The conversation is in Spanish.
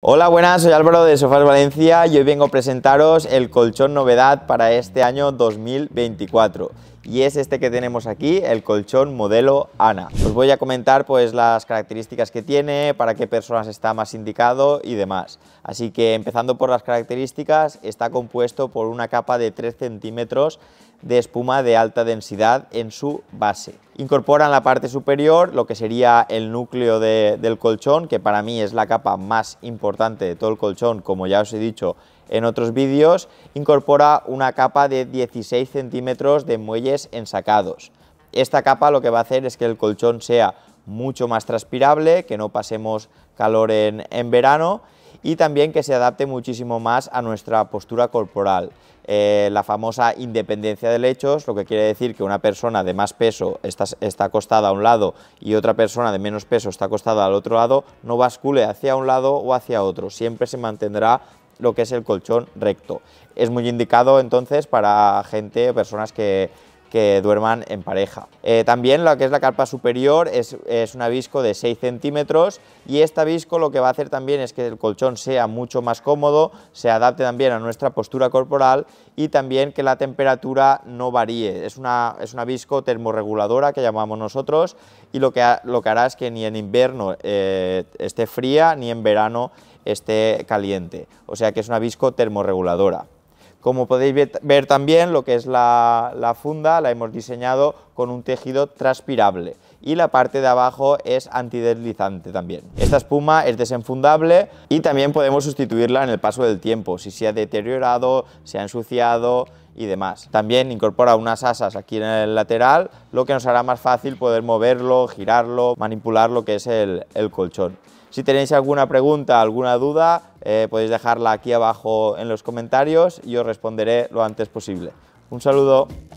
Hola, buenas, soy Álvaro de Sofás Valencia y hoy vengo a presentaros el colchón novedad para este año 2024 y es este que tenemos aquí, el colchón modelo ANA. Os voy a comentar pues las características que tiene, para qué personas está más indicado y demás. Así que empezando por las características, está compuesto por una capa de 3 centímetros de espuma de alta densidad en su base. Incorpora en la parte superior lo que sería el núcleo del colchón, que para mí es la capa más importante de todo el colchón, como ya os he dicho, en otros vídeos, incorpora una capa de 16 centímetros de muelles ensacados. Esta capa lo que va a hacer es que el colchón sea mucho más transpirable, que no pasemos calor en, verano y también que se adapte muchísimo más a nuestra postura corporal. Eh, la famosa independencia de lechos, lo que quiere decir que una persona de más peso está, está acostada a un lado y otra persona de menos peso está acostada al otro lado, no bascule hacia un lado o hacia otro, siempre se mantendrá lo que es el colchón recto. Es muy indicado entonces para gente, personas que, duerman en pareja. Eh, también lo que es la carpa superior es, un abisco de 6 centímetros y este abisco lo que va a hacer también es que el colchón sea mucho más cómodo, se adapte también a nuestra postura corporal y también que la temperatura no varíe. Es una, es una termorreguladora que llamamos nosotros y lo que, lo hará es que ni en invierno eh, esté fría ni en verano esté caliente. O sea que es una visco termorreguladora. Como podéis ver también lo que es la, funda la hemos diseñado con un tejido transpirable y la parte de abajo es antideslizante también. Esta espuma es desenfundable y también podemos sustituirla en el paso del tiempo, si se ha deteriorado, se ha ensuciado y demás. También incorpora unas asas aquí en el lateral, lo que nos hará más fácil poder moverlo, girarlo, manipular lo que es el, el colchón. Si tenéis alguna pregunta, alguna duda, eh, podéis dejarla aquí abajo en los comentarios y os responderé lo antes posible. Un saludo.